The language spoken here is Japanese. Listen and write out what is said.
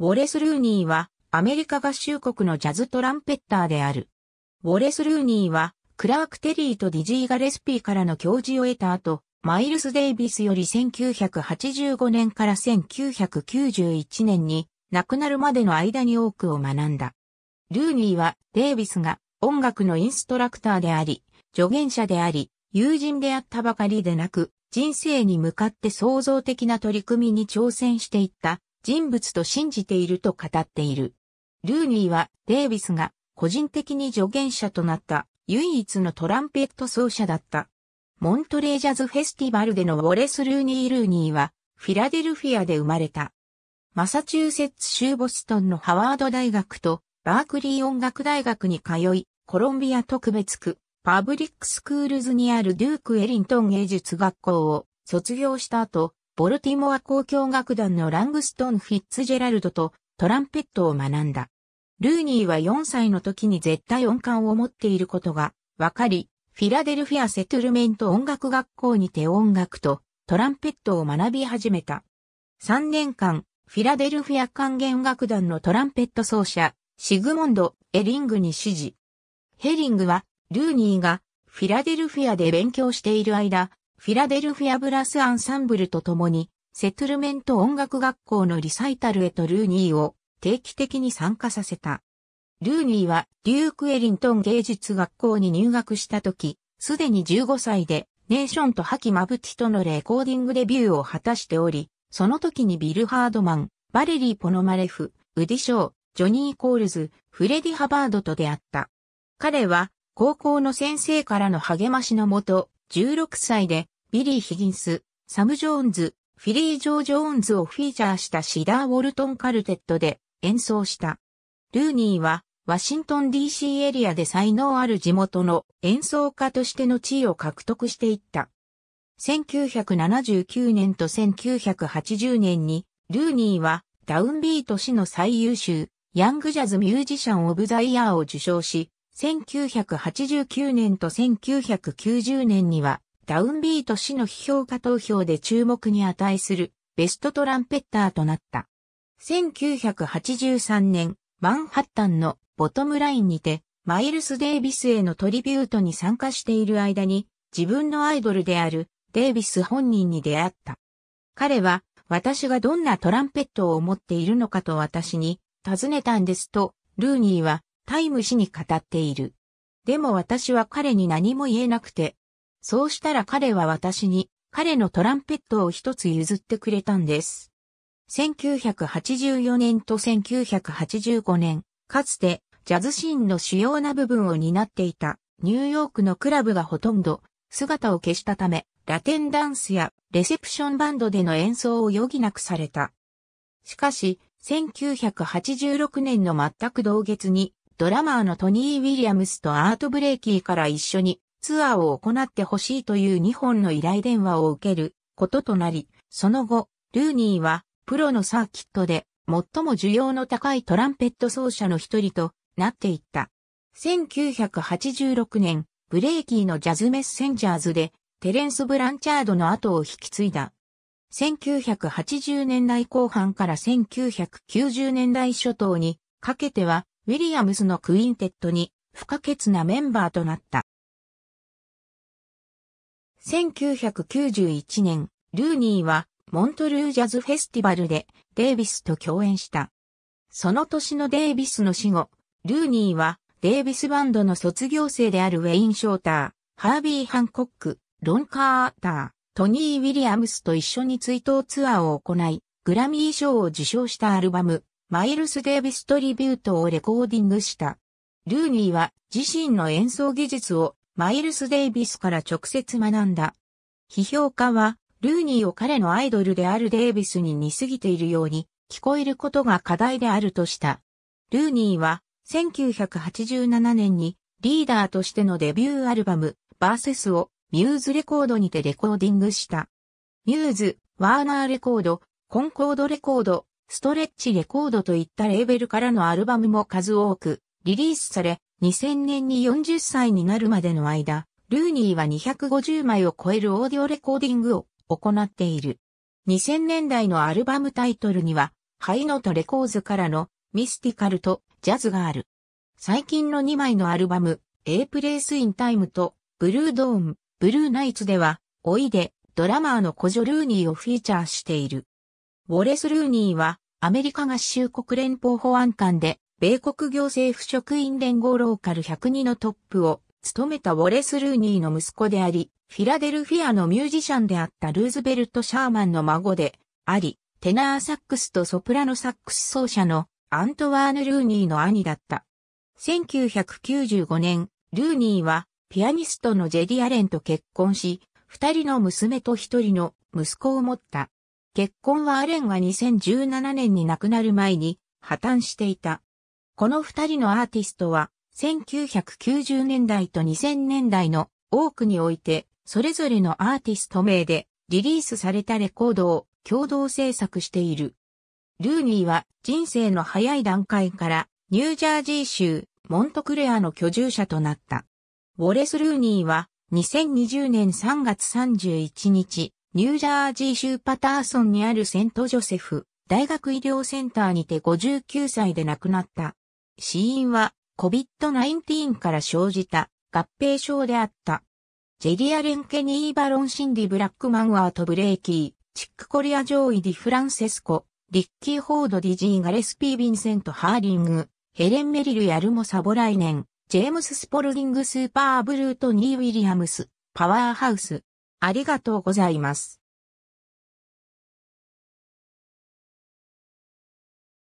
ウォレス・ルーニーはアメリカ合衆国のジャズトランペッターである。ウォレス・ルーニーはクラーク・テリーとディジー・ガレスピーからの教授を得た後、マイルス・デイビスより1985年から1991年に亡くなるまでの間に多くを学んだ。ルーニーはデイビスが音楽のインストラクターであり、助言者であり、友人であったばかりでなく、人生に向かって創造的な取り組みに挑戦していった人物と信じていると語っている。ルーニーはデイビスが個人的に助言者となった唯一のトランペット奏者だった。モントレージャズフェスティバルでのウォレス・ルーニー・ルーニーはフィラデルフィアで生まれた。マサチューセッツ州ボストンのハワード大学とバークリー音楽大学に通い、コロンビア特別区、パブリックスクールズにあるデューク・エリントン芸術学校を卒業した後、ボルティモア交響楽団のラングストン・フィッツジェラルドとトランペットを学んだ。ルーニーは4歳の時に絶対音感を持っていることが分かり、フィラデルフィア・セトゥルメント音楽学校にて音楽とトランペットを学び始めた。3年間、フィラデルフィア管弦楽団のトランペット奏者、シグモンド・エリングに指示。ヘリングは、ルーニーがフィラデルフィアで勉強している間、フィラデルフィアブラスアンサンブルと共に、セトゥルメント音楽学校のリサイタルへとルーニーを定期的に参加させた。ルーニーはデューク・エリントン芸術学校に入学した時、すでに15歳でネーションとハキ・マブティとのレコーディングデビューを果たしており、その時にビル・ハードマン、バレリー・ポノマレフ、ウディ・ショー、ジョニー・コールズ、フレディ・ハバードと出会った。彼は高校の先生からの励ましのもと、16歳で、ビリー・ヒギンス、サム・ジョーンズ、フィリー・ジョー・ジョーンズをフィーチャーしたシダー・ウォルトン・カルテットで演奏した。ルーニーは、ワシントン DC エリアで才能ある地元の演奏家としての地位を獲得していった。1979年と1980年に、ルーニーはダウンビート氏の最優秀、ヤングジャズミュージシャンオブザイヤーを受賞し、1989年と1990年には、ダウンビート氏の批評家投票で注目に値するベストトランペッターとなった。1983年、マンハッタンのボトムラインにて、マイルス・デイビスへのトリビュートに参加している間に、自分のアイドルであるデイビス本人に出会った。彼は、私がどんなトランペットを持っているのかと私に尋ねたんですと、ルーニーはタイム氏に語っている。でも私は彼に何も言えなくて。そうしたら彼は私に彼のトランペットを一つ譲ってくれたんです。1984年と1985年、かつてジャズシーンの主要な部分を担っていたニューヨークのクラブがほとんど姿を消したため、ラテンダンスやレセプションバンドでの演奏を余儀なくされた。しかし、1986年の全く同月にドラマーのトニー・ウィリアムスとアート・ブレイキーから一緒にツアーを行ってほしいという2本の依頼電話を受けることとなり、その後、ルーニーはプロのサーキットで最も需要の高いトランペット奏者の一人となっていった。1986年、ブレイキーのジャズメッセンジャーズでテレンス・ブランチャードの後を引き継いだ。1980年代後半から1990年代初頭にかけてはウィリアムスのクインテットに不可欠なメンバーとなった。1991年、ルーニーはモントルージャズフェスティバルでデイビスと共演した。その年のデイビスの死後、ルーニーはデイビスバンドの卒業生であるウェイン・ショーター、ハービー・ハンコック、ロン・カーター、トニー・ウィリアムスと一緒に追悼ツアーを行い、グラミー賞を受賞したアルバム、マイルス・デービス・トリビュートをレコーディングした。ルーニーは自身の演奏技術をマイルス・デイビスから直接学んだ。批評家は、ルーニーを彼のアイドルであるデイビスに似すぎているように聞こえることが課題であるとした。ルーニーは1987年にリーダーとしてのデビューアルバムバーセスをミューズレコードにてレコーディングした。ミューズ、ワーナーレコード、コンコードレコード、ストレッチレコードといったレーベルからのアルバムも数多くリリースされ、2000年に40歳になるまでの間、ルーニーは250枚を超えるオーディオレコーディングを行っている。2000年代のアルバムタイトルには、ハイノとレコーズからのミスティカルとジャズがある。最近の2枚のアルバム、A Place in Time とブルードーン、ブルーナイツでは、おいで、ドラマーの古女ルーニーをフィーチャーしている。ウォレス・ルーニーは、アメリカ合衆国連邦保安官で、米国行政府職員連合ローカル102のトップを務めたウォレス・ルーニーの息子であり、フィラデルフィアのミュージシャンであったルーズベルト・シャーマンの孫であり、テナーサックスとソプラノサックス奏者のアントワーヌ・ルーニーの兄だった。1995年、ルーニーはピアニストのジェディ・アレンと結婚し、二人の娘と一人の息子を持った。結婚はアレンが2017年に亡くなる前に破綻していた。この二人のアーティストは1990年代と2000年代の多くにおいてそれぞれのアーティスト名でリリースされたレコードを共同制作している。ルーニーは人生の早い段階からニュージャージー州モントクレアの居住者となった。ウォレス・ルーニーは2020年3月31日、ニュージャージー州パターソンにあるセントジョセフ大学医療センターにて59歳で亡くなった。死因は COVID-19 から生じた合併症であった。ジェリア・レンケニー・バロン・シンディ・ブラックマン・ワート・ブレイキー、チック・コリア・ジョーイ・ディ・フランセスコ、リッキー・ホード・ディジー・ガレスピー・ヴィンセント・ハーリング、ヘレン・メリル・ヤルモ・サボライネン、ジェームス・スポルリング・スーパー・ブルート・ニー・ウィリアムス、パワーハウス、ありがとうございます。